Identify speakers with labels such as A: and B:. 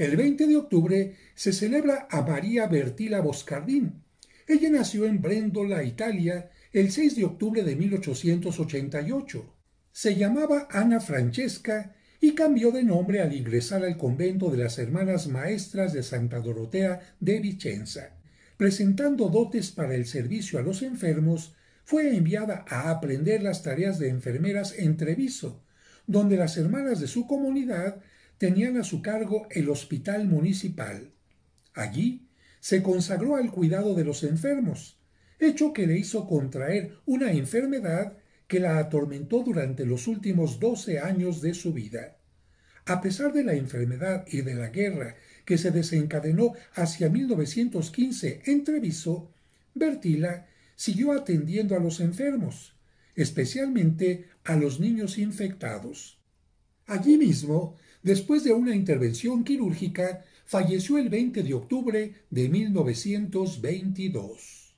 A: El 20 de octubre se celebra a María Bertila Boscardín. Ella nació en Brendola, Italia, el 6 de octubre de 1888. Se llamaba Ana Francesca y cambió de nombre al ingresar al convento de las Hermanas Maestras de Santa Dorotea de Vicenza. Presentando dotes para el servicio a los enfermos, fue enviada a aprender las tareas de enfermeras en Treviso, donde las hermanas de su comunidad tenían a su cargo el hospital municipal. Allí se consagró al cuidado de los enfermos, hecho que le hizo contraer una enfermedad que la atormentó durante los últimos doce años de su vida. A pesar de la enfermedad y de la guerra que se desencadenó hacia 1915 en Treviso, Bertila siguió atendiendo a los enfermos, especialmente a los niños infectados. Allí mismo, después de una intervención quirúrgica, falleció el 20 de octubre de 1922.